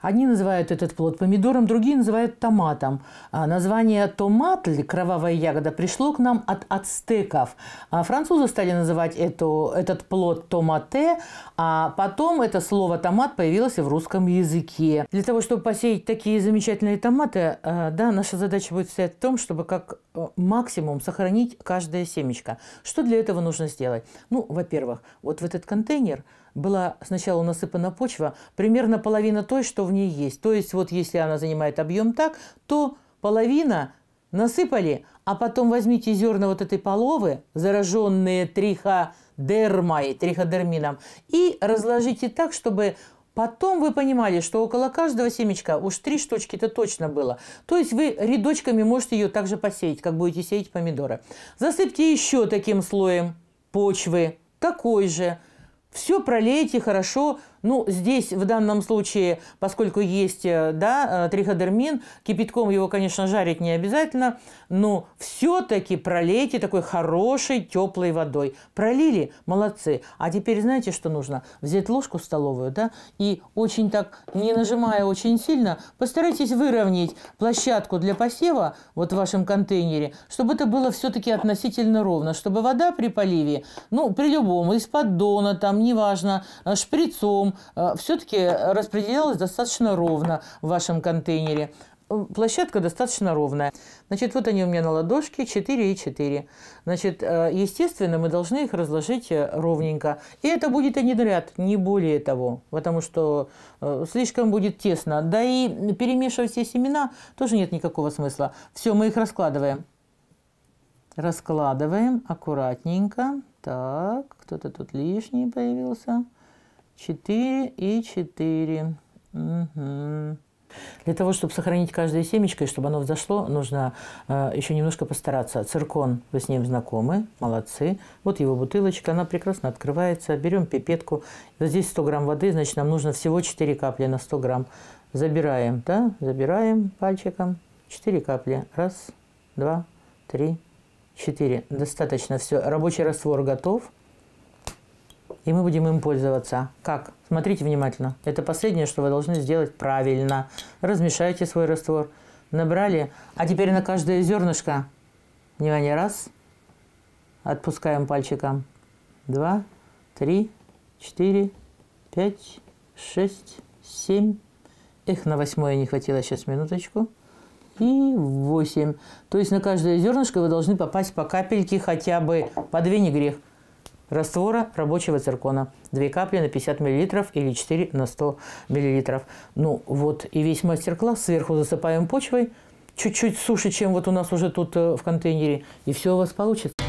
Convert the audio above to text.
Одни называют этот плод помидором, другие называют томатом. А, название томатль, кровавая ягода, пришло к нам от ацтеков. А, французы стали называть эту, этот плод томате, а потом это слово томат появилось и в русском языке. Для того, чтобы посеять такие замечательные томаты, а, да, наша задача будет состоять в том, чтобы как Э, максимум сохранить каждое семечко. Что для этого нужно сделать? Ну, во-первых, вот в этот контейнер была сначала насыпана почва, примерно половина той, что в ней есть. То есть вот если она занимает объем так, то половина насыпали, а потом возьмите зерна вот этой половы, зараженные триходермой, триходермином, и разложите так, чтобы Потом вы понимали, что около каждого семечка уж три штучки это точно было. То есть вы рядочками можете ее также посеять, как будете сеять помидоры. Засыпьте еще таким слоем почвы, такой же. Все пролейте хорошо ну, здесь в данном случае, поскольку есть э, да, э, триходермин, кипятком его, конечно, жарить не обязательно, но все-таки пролейте такой хорошей теплой водой. Пролили, молодцы. А теперь знаете, что нужно? Взять ложку столовую, да, и очень так, не нажимая очень сильно, постарайтесь выровнять площадку для посева вот в вашем контейнере, чтобы это было все-таки относительно ровно, чтобы вода при поливе, ну, при любом, из поддона, там, неважно, э, шприцом, потом э, все-таки э, распределялось достаточно ровно в вашем контейнере. Э, площадка достаточно ровная. Значит, вот они у меня на ладошке 4 и 4. Значит, естественно, мы должны их разложить ровненько. И это будет один ряд, не более того, потому что слишком будет тесно. Да и перемешивать все семена тоже нет никакого смысла. Все, мы их раскладываем. Раскладываем аккуратненько. Так, кто-то тут лишний появился. 4 и 4. Угу. Для того, чтобы сохранить каждое семечко и чтобы оно взошло, нужно э, еще немножко постараться. Циркон, вы с ним знакомы, молодцы. Вот его бутылочка, она прекрасно открывается. Берем пипетку. Вот здесь 100 грамм воды, значит, нам нужно всего 4 капли на 100 грамм. Забираем, да, забираем пальчиком. 4 капли. Раз, два, три, четыре. Достаточно все. Рабочий раствор готов и мы будем им пользоваться. Как? Смотрите внимательно. Это последнее, что вы должны сделать правильно. Размешайте свой раствор. Набрали. А теперь на каждое зернышко. Внимание, раз. Отпускаем пальчиком. Два, три, четыре, пять, шесть, семь. Эх, на восьмое не хватило сейчас минуточку и 8. То есть на каждое зернышко вы должны попасть по капельке хотя бы, по две не грех раствора рабочего циркона. 2 капли на 50 мл или 4 на 100 мл. Ну вот и весь мастер-класс. Сверху засыпаем почвой, чуть-чуть суше, чем вот у нас уже тут э, в контейнере, и все у вас получится.